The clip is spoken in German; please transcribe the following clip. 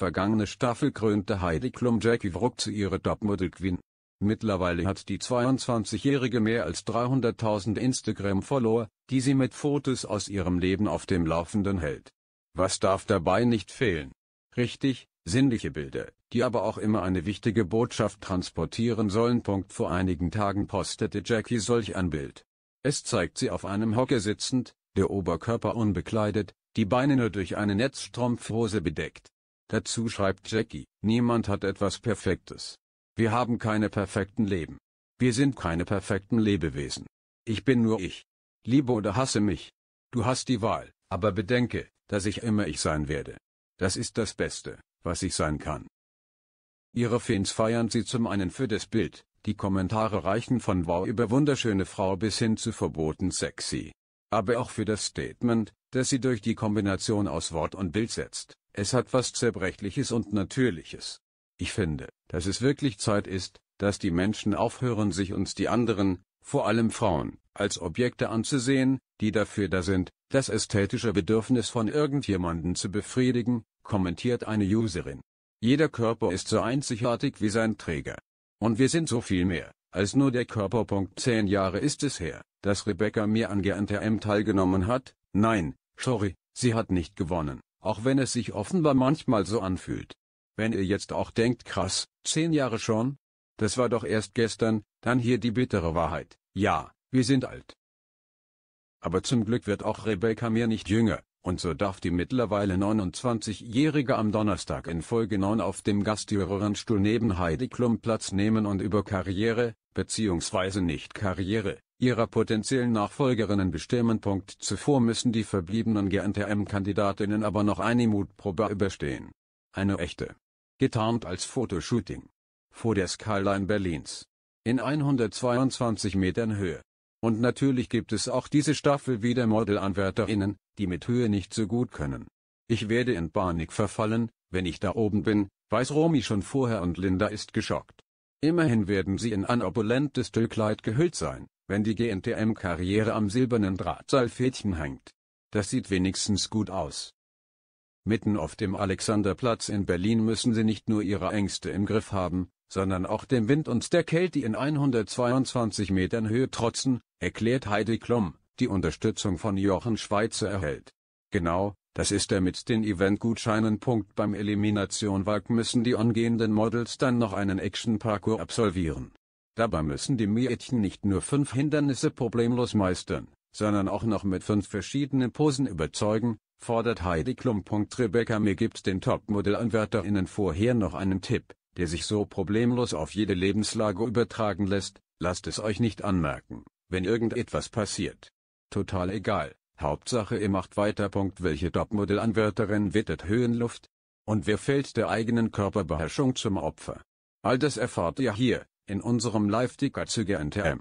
Vergangene Staffel krönte Heidi Klum Jackie Wruck zu ihrer Topmodel Queen. Mittlerweile hat die 22-Jährige mehr als 300.000 Instagram-Follower, die sie mit Fotos aus ihrem Leben auf dem Laufenden hält. Was darf dabei nicht fehlen? Richtig, sinnliche Bilder, die aber auch immer eine wichtige Botschaft transportieren sollen. Punkt vor einigen Tagen postete Jackie solch ein Bild. Es zeigt sie auf einem Hocker sitzend, der Oberkörper unbekleidet, die Beine nur durch eine Netzstrumpfhose bedeckt. Dazu schreibt Jackie, niemand hat etwas Perfektes. Wir haben keine perfekten Leben. Wir sind keine perfekten Lebewesen. Ich bin nur ich. Liebe oder hasse mich. Du hast die Wahl, aber bedenke, dass ich immer ich sein werde. Das ist das Beste, was ich sein kann. Ihre Fans feiern sie zum einen für das Bild, die Kommentare reichen von wow über wunderschöne Frau bis hin zu verboten sexy. Aber auch für das Statement, das sie durch die Kombination aus Wort und Bild setzt. Es hat was Zerbrechliches und Natürliches. Ich finde, dass es wirklich Zeit ist, dass die Menschen aufhören, sich uns die anderen, vor allem Frauen, als Objekte anzusehen, die dafür da sind, das ästhetische Bedürfnis von irgendjemanden zu befriedigen, kommentiert eine Userin. Jeder Körper ist so einzigartig wie sein Träger. Und wir sind so viel mehr, als nur der Körper. Zehn Jahre ist es her, dass Rebecca mir an GNTM teilgenommen hat, nein, sorry, sie hat nicht gewonnen. Auch wenn es sich offenbar manchmal so anfühlt. Wenn ihr jetzt auch denkt, krass, zehn Jahre schon? Das war doch erst gestern, dann hier die bittere Wahrheit. Ja, wir sind alt. Aber zum Glück wird auch Rebecca mir nicht jünger, und so darf die mittlerweile 29-Jährige am Donnerstag in Folge 9 auf dem Gastjurerinnenstuhl neben Heidi Klum Platz nehmen und über Karriere, beziehungsweise nicht Karriere, ihrer potenziellen Nachfolgerinnen bestimmen. Zuvor müssen die verbliebenen GNTM-Kandidatinnen aber noch eine Mutprobe überstehen. Eine echte. Getarnt als Fotoshooting. Vor der Skyline Berlins. In 122 Metern Höhe. Und natürlich gibt es auch diese Staffel wieder Modelanwärterinnen, die mit Höhe nicht so gut können. Ich werde in Panik verfallen, wenn ich da oben bin, weiß Romy schon vorher und Linda ist geschockt. Immerhin werden sie in ein opulentes Tüllkleid gehüllt sein, wenn die GNTM-Karriere am silbernen Drahtseilfädchen hängt. Das sieht wenigstens gut aus. Mitten auf dem Alexanderplatz in Berlin müssen sie nicht nur ihre Ängste im Griff haben, sondern auch dem Wind und der Kälte in 122 Metern Höhe trotzen, erklärt Heidi Klum, die Unterstützung von Jochen Schweizer erhält. Genau, das ist er mit den Eventgutscheinen. Punkt beim elimination Wag müssen die angehenden Models dann noch einen Action-Parcours absolvieren. Dabei müssen die Mädchen nicht nur fünf Hindernisse problemlos meistern, sondern auch noch mit fünf verschiedenen Posen überzeugen, fordert Heidi Klum. Rebecca mir gibt den Topmodelanwärterinnen vorher noch einen Tipp, der sich so problemlos auf jede Lebenslage übertragen lässt, lasst es euch nicht anmerken, wenn irgendetwas passiert. Total egal, Hauptsache ihr macht weiter. Welche Topmodelanwärterin wittert Höhenluft? Und wer fällt der eigenen Körperbeherrschung zum Opfer? All das erfahrt ihr hier in unserem Live-Ticker zu GNTM.